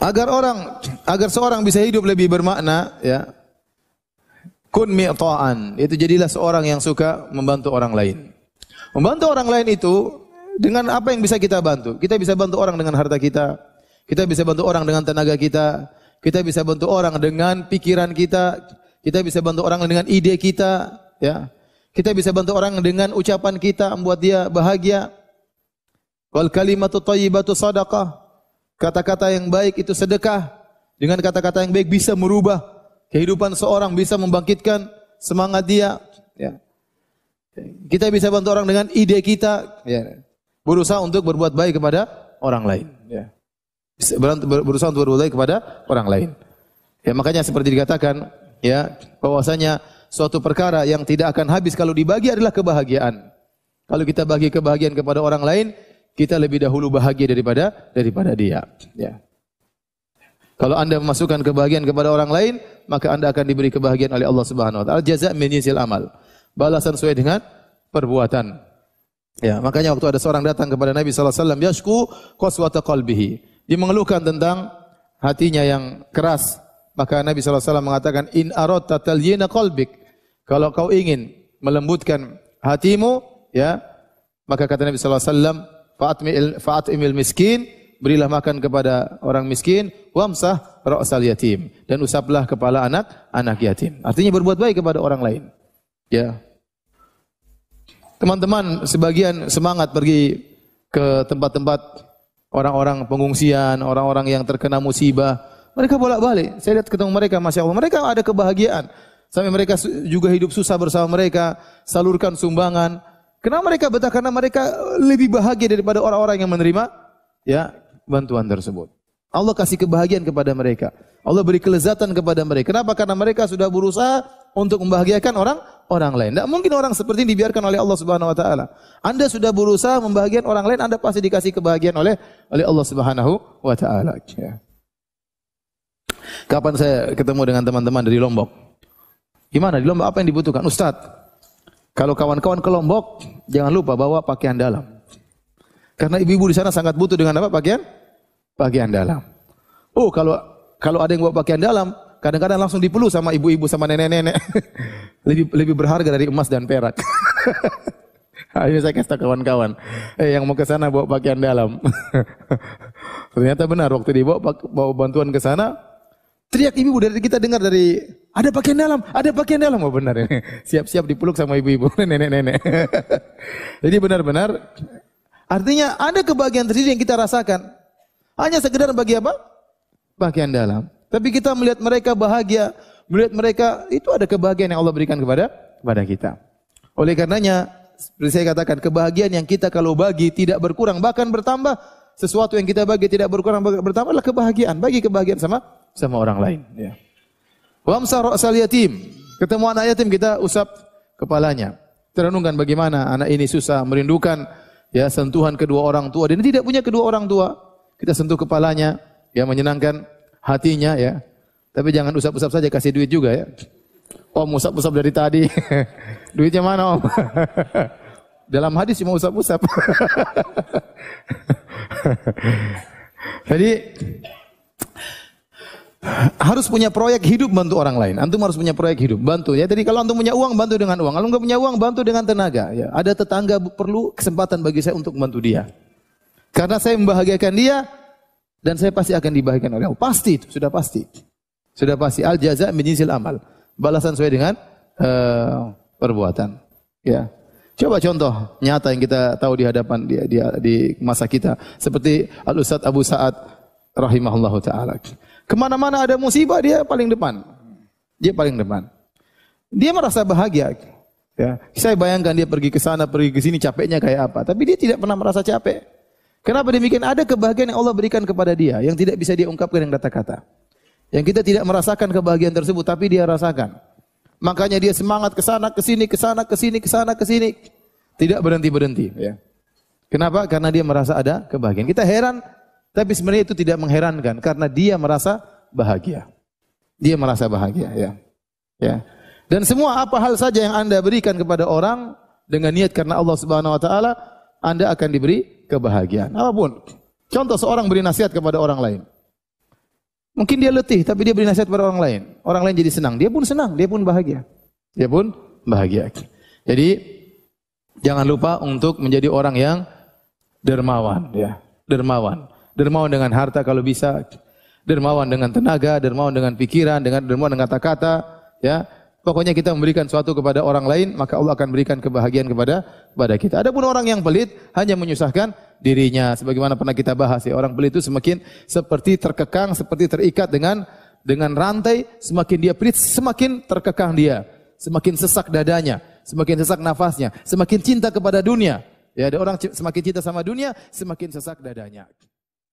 Agar orang agar seorang bisa hidup lebih bermakna, ya. Kun mi'ta'an, itu jadilah seorang yang suka membantu orang lain. Membantu orang lain itu dengan apa yang bisa kita bantu? Kita bisa bantu orang dengan harta kita, kita bisa bantu orang dengan tenaga kita, kita bisa bantu orang dengan pikiran kita, kita bisa bantu orang dengan ide kita, ya. Kita bisa bantu orang dengan ucapan kita membuat dia bahagia. Wal kalimatu thayyibatu sadaqah. Kata-kata yang baik itu sedekah. Dengan kata-kata yang baik bisa merubah kehidupan seorang, bisa membangkitkan semangat dia. Ya. Kita bisa bantu orang dengan ide kita. Ya. Berusaha untuk berbuat baik kepada orang lain. Ya. Berusaha untuk berbuat baik kepada orang lain. Ya, makanya seperti dikatakan, ya, bahwasanya suatu perkara yang tidak akan habis kalau dibagi adalah kebahagiaan. Kalau kita bagi kebahagiaan kepada orang lain, kita lebih dahulu bahagia daripada daripada dia. Ya. Kalau Anda memasukkan kebahagiaan kepada orang lain, maka Anda akan diberi kebahagiaan oleh Allah Subhanahu wa taala. Jaza min jinsil amal. Balasan sesuai dengan perbuatan. Ya, makanya waktu ada seorang datang kepada Nabi sallallahu alaihi wasallam, yashku qaswata qalbihi. Dia mengeluhkan tentang hatinya yang keras. Maka Nabi sallallahu alaihi wasallam mengatakan, "In aradta talyina qalbik." Kalau kau ingin melembutkan hatimu, ya, maka kata Nabi sallallahu alaihi wasallam, Fa'atmil miskin, berilah makan kepada orang miskin, wamsah ra'sal yatim dan usaplah kepala anak anak yatim. Artinya berbuat baik kepada orang lain. Ya. Teman-teman sebagian semangat pergi ke tempat-tempat orang-orang pengungsian, orang-orang yang terkena musibah. Mereka bolak-balik. Saya lihat ketemu mereka, Masya Allah. Mereka ada kebahagiaan. Sampai mereka juga hidup susah bersama mereka. Salurkan sumbangan. Kenapa mereka betah? Karena mereka lebih bahagia daripada orang-orang yang menerima ya bantuan tersebut. Allah kasih kebahagiaan kepada mereka. Allah beri kelezatan kepada mereka. Kenapa? Karena mereka sudah berusaha untuk membahagiakan orang orang lain. Tidak mungkin orang seperti ini dibiarkan oleh Allah Subhanahu wa taala. Anda sudah berusaha membahagiakan orang lain, Anda pasti dikasih kebahagiaan oleh oleh Allah Subhanahu wa taala. Ya. Kapan saya ketemu dengan teman-teman dari Lombok? Gimana di Lombok apa yang dibutuhkan? Ustadz, kalau kawan-kawan ke Lombok, jangan lupa bawa pakaian dalam. Karena ibu-ibu di sana sangat butuh dengan apa pakaian? Pakaian dalam. Oh, kalau kalau ada yang bawa pakaian dalam, kadang-kadang langsung dipeluk sama ibu-ibu sama nenek-nenek. lebih lebih berharga dari emas dan perak. Akhirnya saya kasih kawan-kawan, eh yang mau ke sana bawa pakaian dalam. Ternyata benar waktu dibawa bawa bantuan ke sana, Teriak ibu dari kita dengar dari ada bagian dalam, ada bagian dalam. Oh benar ini. Siap-siap dipeluk sama ibu-ibu, nenek-nenek. Jadi benar-benar artinya ada kebahagiaan tersendiri yang kita rasakan. Hanya sekedar bagi apa? Bagian dalam. Tapi kita melihat mereka bahagia, melihat mereka itu ada kebahagiaan yang Allah berikan kepada kepada kita. Oleh karenanya seperti saya katakan kebahagiaan yang kita kalau bagi tidak berkurang bahkan bertambah sesuatu yang kita bagi tidak berkurang bertambah adalah kebahagiaan bagi kebahagiaan sama sama orang lain. Ya. Wamsar yatim. Ketemu anak yatim kita usap kepalanya. Terenungkan bagaimana anak ini susah merindukan ya sentuhan kedua orang tua Dia tidak punya kedua orang tua. Kita sentuh kepalanya ya menyenangkan hatinya ya. Tapi jangan usap-usap saja kasih duit juga ya. Om usap-usap dari tadi. Duitnya mana Om? Dalam hadis cuma usap-usap. Jadi harus punya proyek hidup bantu orang lain. Antum harus punya proyek hidup bantu ya. Jadi kalau antum punya uang bantu dengan uang. Kalau nggak punya uang bantu dengan tenaga. Ya. Ada tetangga perlu kesempatan bagi saya untuk membantu dia. Karena saya membahagiakan dia dan saya pasti akan dibahagiakan oleh Allah. Pasti itu sudah pasti. Sudah pasti al jaza menyisil amal. Balasan sesuai dengan uh, perbuatan. Ya. Coba contoh nyata yang kita tahu di hadapan di, di, di masa kita seperti Al Ustaz Abu Sa'ad rahimahullahu taala. Kemana-mana ada musibah dia paling depan. Dia paling depan. Dia merasa bahagia. Ya, saya bayangkan dia pergi ke sana, pergi ke sini capeknya kayak apa. Tapi dia tidak pernah merasa capek. Kenapa demikian? Ada kebahagiaan yang Allah berikan kepada dia yang tidak bisa dia ungkapkan dengan kata-kata. Yang kita tidak merasakan kebahagiaan tersebut tapi dia rasakan. Makanya dia semangat ke sana, ke sini, ke sana, ke sini, ke sana, ke sini. Tidak berhenti-berhenti, ya. Kenapa? Karena dia merasa ada kebahagiaan. Kita heran tapi sebenarnya itu tidak mengherankan karena dia merasa bahagia. Dia merasa bahagia ya. Ya. Dan semua apa hal saja yang Anda berikan kepada orang dengan niat karena Allah Subhanahu wa taala, Anda akan diberi kebahagiaan. Apapun. Contoh seorang beri nasihat kepada orang lain. Mungkin dia letih tapi dia beri nasihat kepada orang lain. Orang lain jadi senang, dia pun senang, dia pun bahagia. Dia pun bahagia. Jadi jangan lupa untuk menjadi orang yang dermawan ya, dermawan dermawan dengan harta kalau bisa, dermawan dengan tenaga, dermawan dengan pikiran, dengan dermawan dengan kata-kata, ya. Pokoknya kita memberikan suatu kepada orang lain, maka Allah akan berikan kebahagiaan kepada kepada kita. Adapun orang yang pelit hanya menyusahkan dirinya. Sebagaimana pernah kita bahas ya, orang pelit itu semakin seperti terkekang, seperti terikat dengan dengan rantai, semakin dia pelit, semakin terkekang dia, semakin sesak dadanya, semakin sesak nafasnya, semakin cinta kepada dunia. Ya, ada orang semakin cinta sama dunia, semakin sesak dadanya.